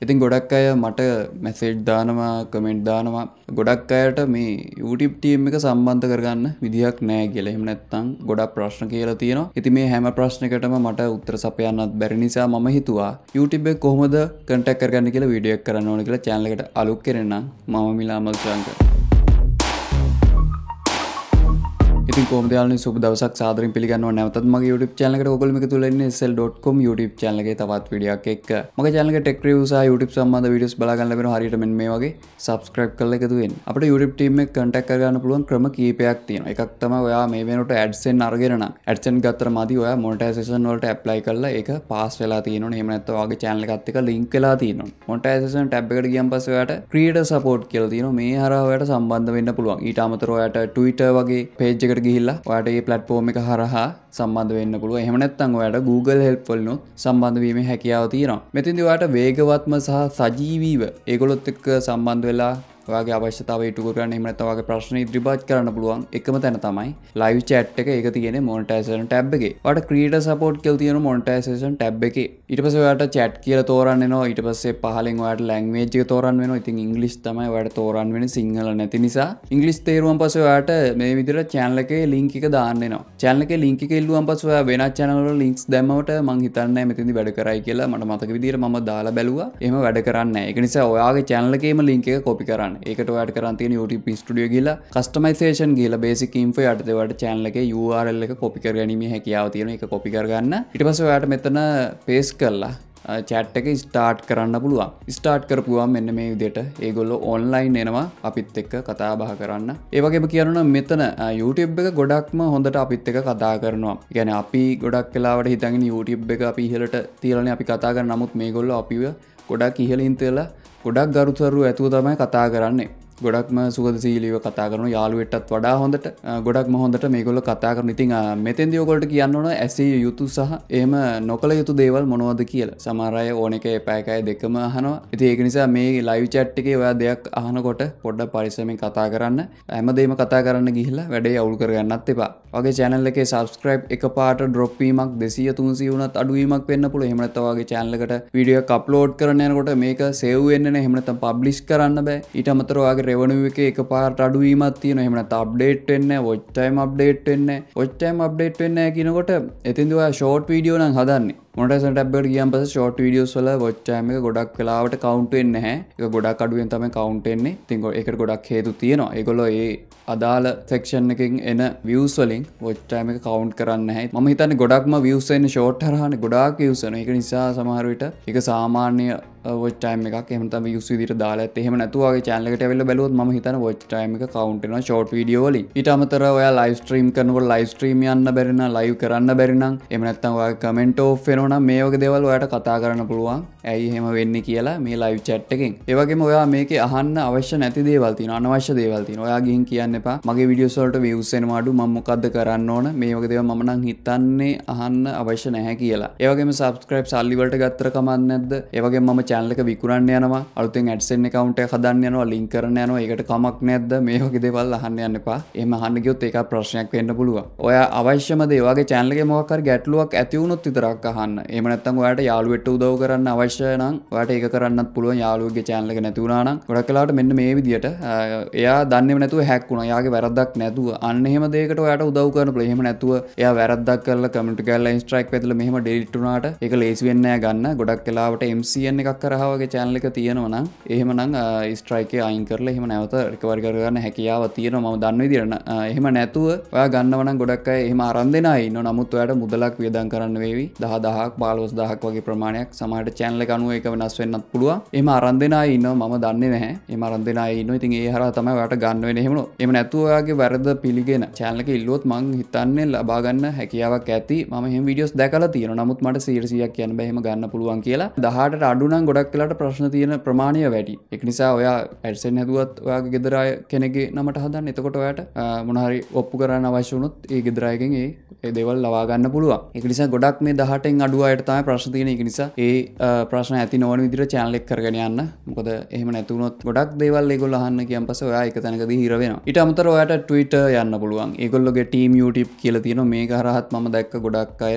ඉතින් ගොඩක් අය මට මැසේට් දානවා කමෙන්ට් දානවා ගොඩක් අයට මේ YouTube ටීම් එක සම්බන්ධ කරගන්න විදිහක් නෑ කියලා එහෙම නැත්තම් ගොඩක් ප්‍රශ්න කියලා තියෙනවා. ඉතින් මේ හැම ප්‍රශ්නයකටම මට උත්තර සපයන්නත් බැරි නිසා මම හිතුවා YouTube එක කොහොමද කන්ටැක්ට් කරගන්න කියලා වීඩියෝ එකක් කරන්න ඕන කියලා channel එකට අලුත් කරෙන්නම්. මම මිලාමල් ශ්‍රාන්ක. ඉති කෝමයාල සුප දවසක් සාදරින් පිගන්න නැතත් මගේ YouTube චනලකට ඔගොම තුලන්න සෙල්.com YouTube චනලගේ තවත් විඩියක් එක් මග චනක ටෙක්්‍ර සා YouTube සම්බඳ විඩියස් බලාගන්නලබෙන හරිටම මේ වගේ සබස්ක්‍රප් කල එකතුවෙන් අපට YouTube ටීම කටක් කරගන්න පුළුවන් ක්‍රම කීපයක් තියෙන එකක් තම ඔයා මේ වෙනට ඇඩසෙන් අර්ගෙනන ඇඩසෙන් ගත්තර මදි ඔය මොටසන් වලට ඇප්ලයි කල්ල එක පස් වෙලා තියන හෙමනැත්තවාගේ චනලකත්තක ලින්ක් කලා තියන මොටසන් ටැබ්කට කියම් පසවට ක්‍රීට සපෝට් කියල තින මේ හරාවට සම්බන්ධ වෙන්න පුළුවන් ඊට අමතරෝයට ටවිට වගේ පේජ්කට එකට ගිහිල්ලා ඔයාටගේ පලට්ෆෝර්ම එක හරහා සම්බන්ධ වෙන්න පුළුව එහමනැත්තන් ඔයාට Google හෙල්පොල්නු සම්බන්ධවීම හැකියාව තියෙනවා මෙතින්දිවාට වේගවත්ම සහ සජීවීව ඒගොලොත් එක්ක සම්බන්ධ වෙලා ඔයාගේ අවශ්‍යතාව ඉටුකරන්න එමනතවගේ ප්‍රශ්න ඉදිරිපත් කරන්න පුළුවන් එකම තැන තමයි ලයිව් චට් එක එක තියෙන මොනටයිසන් ටැබ්ගේ වට ක්‍රීට සපෝට් කෙල් තියෙන මොනටයිසේෂන් ටැබ් එක ඉට පස ඔයාට චට් කියල තෝරන්නවා ඉට පස්සේ පහලින් ඔයාට ලැංවේජ් තෝරන් වෙන ඉතින් ඉංගලිස් තමයි වැඩ තෝරන් වෙන සිංහල නැති නිසා ඉංගලිස් තේරුවන් පස ඔයාට මේ විදිර චෑන්ලකේ ලිංකික දාන්නවා චැල්ලක ලිංකි කෙල්ලුවන් පස ඔයා වෙන චැනල ලින්ක්ස් දැමට මං හිතන්න මෙතිදි වැඩ කරයි කියලා මට මතක විදිර ම දාලා බැලවා එම වැඩ කරන්න එක නිසා ඔයාගේ චැනලකේම ලින්ක කොපි කරන්න එකට වැඩ කරන්තින YouTube ස්ටඩිය කියලා කස්ටමයිසේෂන් ගේල බේසික ඉන්ෆ අටතවට චෑන්ල එක URL එක කොපිකර ගැනීම හැකියාව තියෙන එක කොපි කරගන්න ඉට පස ඔයාට මෙතන පේස් කරලා චැට් එක ස්ටාර්ට් කරන්න පුළුවන් ස්ටාර්ට් කරපුුවන් මෙන්න මේ විදියට ඒගොල්ල ඔන්ලයින් එනවා අපිත් එක්ක කතා බහ කරන්න ඒවගේම කියරන මෙතන YouTube එක ගොඩක්ම හොඳට අපිත් එක කතා කරනවා ගැන අපි ගොඩක් කලාවට හිතගෙන YouTube එක අපි ඉහලට තියලන අපි කතා කර නමුත් මේ ගොල්ල අපිව ගොඩක් ඉහලින් තියලා ගොඩක් ගරුතරුව ඇතුව තමයි කතා කරන්නේ ගොඩක්ම සුගදසීලිව කතා කරන යාළුවෙටත් වඩා හොඳට ගොඩක් හොඳට මේගොල කතා කරන ඉතින් මෙතෙන් දියෝකොට කියන්න ඕන ඇසේ යුතු සහ එම නොකළ යුතු දේවල් මොනවද කියල සමරය ඕනක එපෑකය දෙකම හනවා ඇති ඒක නිසා මේ ලයිව් චට් එකේ ඔයා දෙයක් අහනකොට පොඩ්ඩ පරිසමෙන් කතා කරන්න ඇමදේම කතා කරන්න ගිහිලා වැඩේ අවුල් කරගන්නත් එපා වගේ චැනල් එකේ සබස්ක්‍රයිබ් එක පාට ඩොප්වීමක් දෙසිය තුන්සි වුණත් අඩුවීමක් වෙන්න පුළ හෙමනත්තවාගේ චැනලකට විඩිය කප්ලෝඩ් කරනයකොට මේක සෙව්වෙන්න හෙමනත පබ්ලිස් කරන්න බෑ ඉටමතරවාගේ රෙවනුව එක එක පාට අඩුවීමත් තියෙන හෙමට අප්ඩේට් වෙන්න ඔච්චයිම අප්ඩේට් වෙන්න ඔච්චයිම අප්ඩේට් වෙන්න කියනකොට එතින්දවා ෂෝට් වීඩියෝ නම් හදන්නේ මොට ටබ්බට කියන් පස ෂෝට් විඩියස් වල ොච්චෑම ගොඩක් කලාවට කවන්ටෙන් හැ ගොඩක් අඩුවෙන් තම කවන්ටෙන්නේ තිංගො එක ගොඩක් හේතු තියෙනවා ඒගොල ඒ අදාල සෙක්ෂන් එකින් එන වියස් වලින් ොච්චෑම කවන්් කරන්න හැ ම හිතන ගොඩක්ම වියසෙන් ෂෝට්හරහන ගොඩක් යසන එක නිසා සමහරවිට එක සාමාන්‍ය ෝටයිම එකක් එමත යුස දිර දාලත් එහෙම නැතුවගේ චෑල්ලකට වෙල බැලුවත් ම හිතන ෝච්ටයිම කවන්ටන ෂෝට් විඩියෝලි ඉටමතර ඔයා ලයිස්ට්‍රීම් කනව ලයිස්ට්‍රීම් යන්න බැරින ලයිව කරන්න බැරිනම් එමනත්තවා කමෙන්ටෝ ෙන ඕනම් මේ වගේ දෙවල් ඔයට කතා කරන්න පුළුවන් ඇයි හෙම වෙන්න කියලා මේ ලයිව් චට්ටකින් ඒවගේ ඔයා මේක අහන්න අවශ්‍ය නැති දේවල්තින අනවශ්‍ය දේවල්තින ඔයා ගින් කියන්න එපා මගේ විඩියෝසල්ට වියසෙනවාඩු මම්මොකක්ද කරන්න ඕන මේ වගේ දෙව මනං හිතන්නේ අහන්න අවශ්‍ය නැහැ කියලා ඒවගේම සබස්ක්‍රයිප් සල්ලිවලට ගත්තර කමන්න නැද ඒවගේ ම චැල්ලක විකරන්න යනවා අලුතෙන් ඇඩසෙන් කවුන්ට හදන්න යනවා ලින් කරන යනවා එකට කමක් නැද්ද මේ වගේ දෙවල් අහන්න යන්න එපා එම හන්නගයොත් ඒක ප්‍රශ්නයක් වෙන්න පුළුව ඔය අවශ්‍යම දේවාගේ චැන්ලගේ මොකර ගැටලුවක් ඇතිවුණොත් විතරක් අහන්න කරන්න එමනත්තන් වාට යාලුවට උදව කරන්න අවශ්‍යයන වට ඒ කරන්න පුළුව යාලුවගේ චෑන්ලක නැතිවුණන ගොඩක් කලාට මෙන්න මේ විදිට එයා දන්න නැතු හැක්ුණ යාගේ වැරදක් නැතුව අන්නෙම දේකට යට උදව කරන ප්‍රහෙම නැතුව එය වැරදක් කරල කමට කල්ල ස්ට්‍රයික් ඇතල මෙහම ඩෙල්ටුනාට එක ලේසිවෙන්න ගන්න ගොඩක් කලාවට MCN එකක් කරහාවගේ චෑන්ලික තියෙනවන එහෙමනං ස්ට්‍රයික අයින් කරල එහෙම නැවත රකවර් කරන්න හැකියාව තියෙන ම දන්න දිරන එහෙම නැතුව ඔය ගන්නවන ගොඩක් එහෙම අරන්දෙන ඉන්න නමුත් ඔයට මුදලක් වියදන් කරන්න වේවි දහ දහ දහක් බාලෝස් දහක් වගේ ප්‍රමාණයක් සමහට චැන්ල අනුව එක වෙනස් වෙන්නත් පුළුව එම අරන් දෙෙන ඉන්න ම දන්න නෑ එම අරන් දෙෙන ඉන්න ඉතින් ඒ හර තමයි වට ගන්න හෙමු එම නැතුවගේ වැරද පිළිගෙන චැන්ලක ඉල්ලොත් මං හිතන්නේ ලබාගන්න හැකියාවක් ඇති ම හම විඩියස් දැකල තියෙන නමුත් මට සීරසියක් කියන්න බහම ගන්න පුළුවන් කියලා දහට අඩුනම් ගොඩක් කලට ප්‍රශ්න තියෙන ප්‍රමාණය වැඩි එක් නිසා ඔයා ඇඩසෙන් හැදුවත් ඔයාගේ ගෙදරාය කෙනෙගේ නමට හදන්න එතකොට ඔයට මොනහරි ඔප්පු කරන්න අවශ්‍යනුත් ඒ ගෙදරායගෙන් ඒ දෙවල් ලවාගන්න පුළුව එකනිසා ගොඩක් මේ දහටෙන් අඩුව අයට තමයි ප්‍රශ්න තියෙන එක නිසා ඒ ප්‍රශ්න ඇති නොවන විදිර චැනලෙක් කරගෙන යන්න මොකද එහෙම නැතුනොත් ගොඩක් දේවල් ගොල් අහන්න කියම් පස ඔයා එක තැනකද හිරවෙන ඉට අමතර ඔයට ටවිට යන්න පුළුවන් ඒගොල්ලොගේ ටීම් යුටප් කියල තියෙන මේ හරහත් ම දැක්ක ගොඩක් අය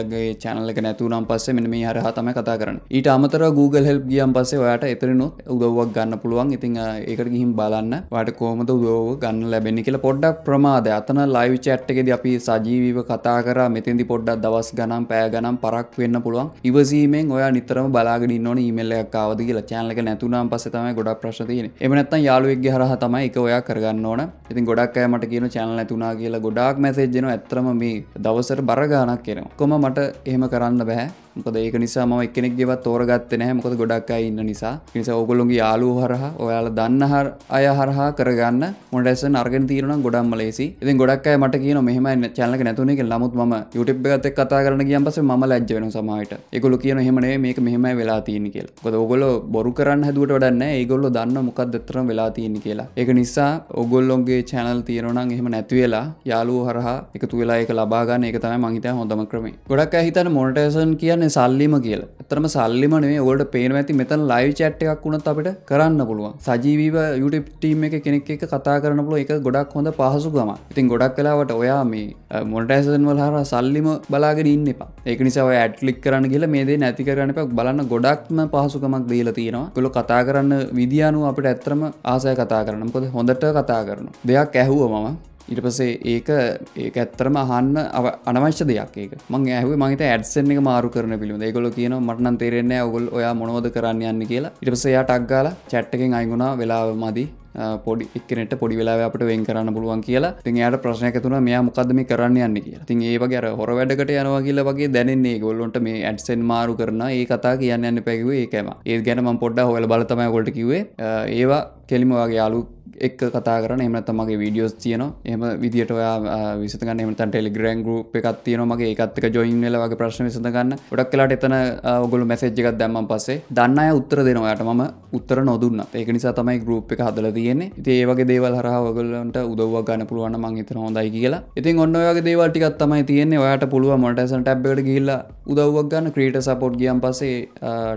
යගේ චැනලක නැතුනම් පස්සේ මෙ මේ හරහ තම කතා කරන ඊට අමතර Google හෙල්ප් ගියම් පස්සේ ඔයාට එතරනොත් උදව්වක් ගන්න පුළුවන් ඉතිං ඒකට ගිහිම් බලන්න වාට කෝමද උදෝව ගන්න ලැබෙන කියලා පොඩ්ඩක් ප්‍රමාද අතන ලයිව් චැට්ටකෙද අපි සජීවිව කතා කර මෙතින්දි පොඩ්ඩක් දවස් ගනම් පෑ ගනම් නම් පරක් වෙන්න පුළුවන් ඉවසීමෙන් ඔයා නිතරම බලාගෙන ඉන්න ඕනේ ඊමේල් එකක් ආවද කියලා channel එක නැතුණාන් පස්සේ තමයි ගොඩක් ප්‍රශ්න තියෙන්නේ එහෙම නැත්නම් යාළුවෙක්ගේ හරහා තමයි ඒක ඔයා කරගන්න ඕන ඉතින් ගොඩක් අය මට කියන channel නැතුණා කියලා ගොඩාක් message එනවා ඇත්තටම මේ දවසට බර ගාණක් එනවා කොහොම මට එහෙම කරන්න බෑ මොකද ඒක නිසා ම එකනෙක් ගෙවත් තෝරගත්ත නෑ මොකද ගොඩක් අයි ඉන්න නිසා නිසා ඔගොලොන්ගේ යාලු හරහ ඔයාල දන්නහර අය හරහා කරගන්න මොඩැස අර්ගෙන තීරන ගොඩම් ලේසි ඉති ගොඩක් අය මට කියන මෙහම චැලක නැතුනෙක ලමුත් ම යුටප් ගත කතා කරන කියන් පස ම ලැජ් වෙන සමහට එකගොල කියන හෙමනේ මේක මෙහම වෙලා තියෙන කියල් කොද ඔගොල බොරු කරන්න හැදුවට වඩන්න ඒගොල්ල දන්න මොකක්දතරම් වෙලා තියෙන කියලා ඒක නිසා ඔගොල්ලොන්ගේ චැනල් තියෙනනම් එහෙම නැතිවෙලා යාලු හරහා එකතු වෙලා එක ලබාගන්න එක තමයි මහිත හොඳම ක්‍රමේ ගොඩක් අහිතන මොනටසන් කියන කියන්නේ සල්ලිම කියල තරම සල්ලිමනේ ඔට පේන ඇති මෙතන් ලයි චට් එකක් වුණත් අපට කරන්න පුළුවන් සජීව යුටප් ටීම් එක කෙනෙක් එක කතා කරන පුල එක ගොඩක් හොඳ පහසු ගම ඉතින් ගොඩක් කලාවට ඔයා මේ මොටයිසන් වල හර සල්ලිම බලාගෙන ඉන්න එපා ඒක නිසා ඇට්ලික් කරන්න කියල මේදේ නැති කරන්න පක් බලන්න ගොඩක්ම පහසුකමක් දීල තියෙනවා කොල කතා කරන්න විදිියනු අපට ඇත්තරම ආසය කතා කරනකොද හොඳට කතා කරන දෙයක් ඇහුව මම ඉටපසේ ඒක ඒක ඇත්තරම අහන්න අනවශ්‍ය දෙයක් ඒක මං ඇහුව මගේ ඇඩසෙන් එක මාරු කරන පිළිම ගොල කියන මටන තේරෙන්නේ ඔගොල් ඔයා මොනෝද කරන්න යන්න කියලා ඉටපසයා ටක්ගාල චැට්ටකින් අයිගුණා වෙලාව මදි පොඩි එක්නෙට පොඩි වෙලා අපට වෙන් කරන්න පුළුවන් කියලා ති යායට ප්‍රශ්නය තුන මෙයා මොකදම කරන්න යන්න කියලා තින් ඒ වගේ හොර වැඩකට යනවා කියල වගේ දැනන්නේ ගොල්ලොන්ට මේ ඇඩසෙන් මාරු කරන ඒ කතා කියන්න යන්න පැකිවේ ඒකම ඒ ගැනම පොඩ්ඩ හොල බලතමයි ගොට කිවේ ඒවා කෙලිම වගේ යාලු එක් කතා කරන එමනත් මගේ වීඩියෝස් තියන එම විදිට ඔයා විසතගන්න එමත ටෙලිග්‍රන් ගුප් එකක් තියන මගේ එකත්ක ජොයින් වෙල වගේ ප්‍රශ්න විසඳගන්න ොඩක් කලාට එතන ඔගොලු මැසෙජ් එකක් දැම්ම පස්සේ දන්න අය උත්තර දෙනවාට මම උත්තර නොදුන්න ඒක නිසා තමයි ගරුප් එක හදල තියෙන්නේ ඉති ඒවගේ දේවල් හර ඔගලන්ට උදව ගන්න පුළුවන් මං එතන හොඳයි කියලා ඉතින් ඔන්න ඔයාගේ දේවල් ටිකක් තමයි තියෙන්නේ ඔයාට පුළුවන් මොනිටයිසන් ටැබ් එකට ගිහිල්ලා උදව්වක් ගන්න ක්‍රියේටර් සපෝට් ගියන් පස්සේ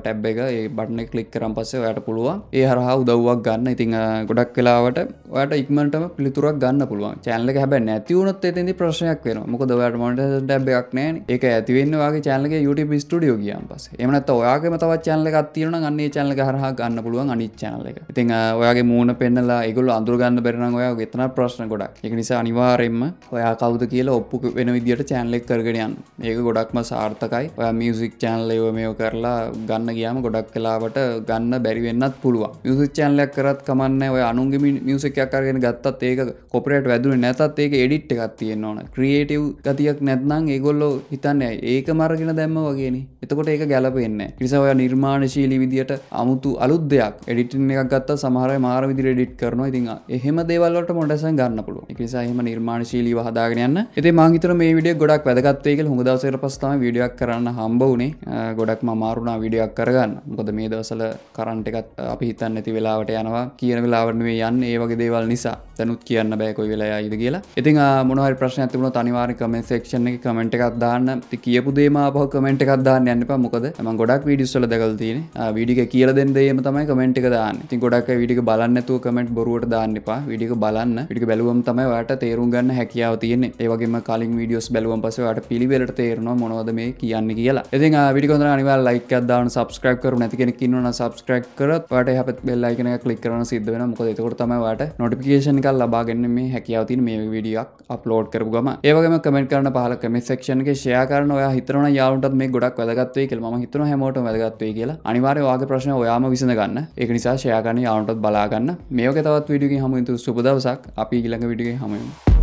ටැබ් එක ඒ බටන් එක ක්ලික් කරන් පස්සේ ඔයාට පුළුවන් ඒ හරහා උදව්වක් ගන්න ඉතින් ගොඩක් වෙලාව ආවට ඔට ඉක්මටම පිතුරක් ගන්න පුළුවන් චැල්ලක හැබ නැතිවුණොත් එතිදි ප්‍රශ්යක් වෙන මොක දවට මොට ඩැබ්බයක් නෑ එක ඇතිවන්නවාගේ චැල්ලක ුටි ස්ටඩියෝ කියන් පස එමනත් ඔයාගේ තවත් චැල්ලක අත්තිවන අන්නේ චැල්ලක හරහ ගන්න පුළුවන් අනි චැනල එක ඉතින් ඔයාගේ මූුණ පෙන්නලා එකගුල අඳුරගන්න බෙරන ඔයා ගෙතන ප්‍රශ්න ගොඩක් එක නිසා අනිවාරෙන්ම ඔයා කවද කියලා ඔප්පු වෙන විදිට චැන්ලෙක් කරගෙනයන් ඒක ගොඩක්ම සාර්ථකයි ඔය මියසික් චැන්ලව මේෝ කරලා ගන්න ගියාම ගොඩක් කලාවට ගන්න බැරිවෙන්නත් පුළුවන් මියසික් චැන්ලයක් කරත් කමන්න ඔය අනුන්ගමින් මියසක් අරගෙන ගත්තත් ඒක කොපරට වැදුන නැතත් ඒක එඩිට් එකක් තියෙන්න්න ඕන ක්‍රියේටව් ගතියක් නැත්නම් ඒගොල්ලෝ හිතන්න ඒක මරගෙන දැම්ම වගේනි එතකොට ඒක ගැලපෙන්න නිසාවය නිර්මාණශීලි විදිට අමුතු අලුත් දෙයක් එඩිටින් එකක් ගත්ත සමහර මාර විදිර ඩිට් කරන ඉතින් එහෙම දේවල්ලට මොටසන් ගන්න පුළුව එකසාහම නිර්මාණශීලී හදාගෙනන්න එති මාහිතර මේ විඩිය ගොඩක් වැදගත්තේක හොඳදවසර පස්ථාව විඩියක් කරන්න හම්බ වනේ ගොඩක් මාරුණා විඩියක් කරගන්න ගොද මේ දවසල කරන්ට එකත් අපි හිතන්න ඇති වෙලාවට යනවා කියන වෙලාවරනුවේ යන්න ඒ වගේ දේවල් නිසා දැනුත් කියන්න බෑකොයි වෙලා අයිද කියලා ඉතින් මොනහරි ප්‍රශ්න ඇතිවුණ අනිවාර කමෙන් සේක්ෂණ එක කමෙන්ට් එකක් දාන්න කියපු දේමාපහ කමෙන්ට් එකක් දාන්න යන්න එපා මොකද ම ගොඩක් විඩියස්වල දැකල් තියෙන විඩික කියල දෙන්නේම තමයි කමෙන්ට් එක දාන්න ති ගොඩක් විඩික බලන්නතු කමෙන්ට් බොරුවට දාන්න එපා විඩික බලන්න විඩික බැලුවම් තමයි වට තේරුම් ගන්න හැකියාව තියෙන ඒවගේම කලින් විඩියස් බැලුවම් පසවට පිළිවෙලට තේරනවා මොනවද මේ කියන්න කියලා ඉතින් විඩිකොඳ අනිවා ලයික දාන සබස්ක්‍රයිබ් කරු නැතිකෙන කින්නවන සබස්ක්‍රයිබ් කරත් පට හැත් බෙල්ලයිකන කලික් කරන සිද්ධ වෙන මොකද එතකොට තම මට නොටිකේෂන් කල් ලබාගන්න මේ හැකියාවතින් මේ විඩියක් අප්ලෝඩ් කරපු ගම ඒවගේම කමෙන්ට කරන පහල කමෙක්ෂන්ගේ ෂයාරන ඔය හිතරන යාවටත් මේ ගොඩක් වැදගත්වේ කියල ම හිතන හැමෝට වැදගත්වේ කියලා අනිවාර්යවාගේ ප්‍රශ්න ඔයාම විසඳගන්න එක නිසා ෂයාගන යාවටත් බලාගන්න මේක තවත් විඩිය හමුතු සුපදවසක් අපි ඉලඟ විඩිය හමයි